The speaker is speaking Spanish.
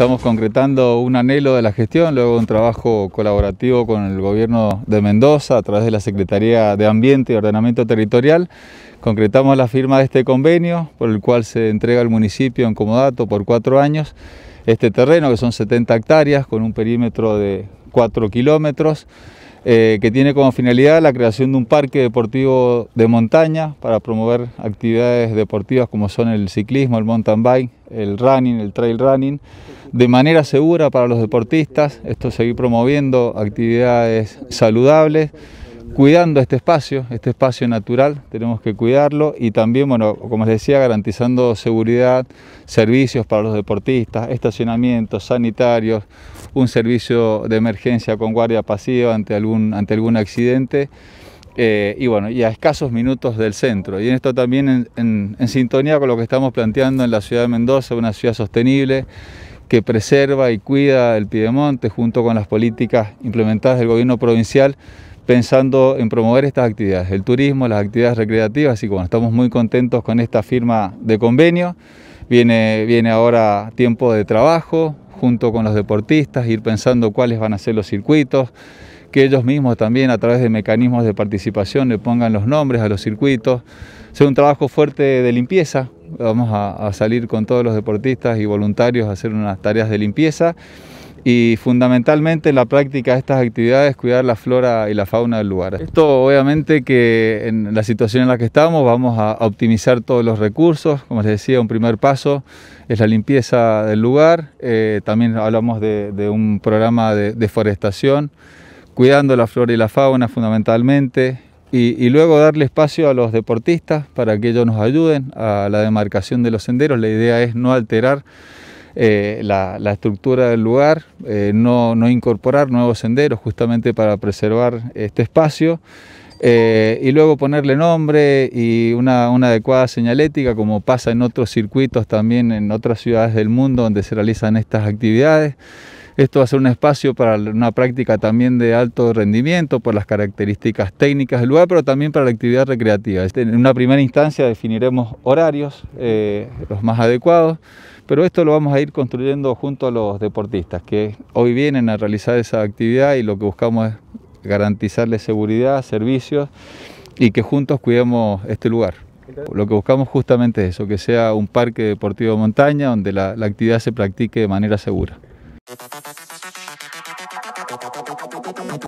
Estamos concretando un anhelo de la gestión, luego un trabajo colaborativo con el gobierno de Mendoza a través de la Secretaría de Ambiente y Ordenamiento Territorial. Concretamos la firma de este convenio por el cual se entrega al municipio en Comodato por cuatro años este terreno que son 70 hectáreas con un perímetro de 4 kilómetros. Eh, que tiene como finalidad la creación de un parque deportivo de montaña para promover actividades deportivas como son el ciclismo, el mountain bike, el running, el trail running, de manera segura para los deportistas, esto seguir promoviendo actividades saludables cuidando este espacio, este espacio natural, tenemos que cuidarlo y también, bueno, como les decía, garantizando seguridad, servicios para los deportistas, estacionamientos sanitarios, un servicio de emergencia con guardia pasiva ante algún, ante algún accidente. Eh, y bueno, y a escasos minutos del centro. Y en esto también en, en sintonía con lo que estamos planteando en la ciudad de Mendoza, una ciudad sostenible que preserva y cuida el Piedemonte junto con las políticas implementadas del gobierno provincial pensando en promover estas actividades, el turismo, las actividades recreativas, así que estamos muy contentos con esta firma de convenio. Viene, viene ahora tiempo de trabajo junto con los deportistas, ir pensando cuáles van a ser los circuitos, que ellos mismos también a través de mecanismos de participación le pongan los nombres a los circuitos, hacer un trabajo fuerte de limpieza, vamos a salir con todos los deportistas y voluntarios a hacer unas tareas de limpieza y fundamentalmente la práctica de estas actividades cuidar la flora y la fauna del lugar. Esto obviamente que en la situación en la que estamos vamos a optimizar todos los recursos, como les decía, un primer paso es la limpieza del lugar, eh, también hablamos de, un programa de deforestación, cuidando la flora y la fauna fundamentalmente, y, y, luego darle espacio a los deportistas para que ellos nos ayuden a la demarcación de los senderos. La idea es no alterar eh, la, estructura del lugar, eh, no, incorporar nuevos senderos justamente para preservar este espacio eh, y luego ponerle nombre y una, una, adecuada señalética como pasa en otros circuitos también en otras ciudades del mundo donde se realizan estas actividades. Esto va a ser un espacio para una práctica también de alto rendimiento por las características técnicas del lugar, pero también para la actividad recreativa. Este, en una primera instancia definiremos horarios los más adecuados. Pero esto lo vamos a ir construyendo junto a los deportistas que hoy vienen a realizar esa actividad y lo que buscamos es garantizarles seguridad, servicios y que juntos cuidemos este lugar. Lo que buscamos justamente es eso, que sea un parque deportivo de montaña donde la, la actividad se practique de manera segura.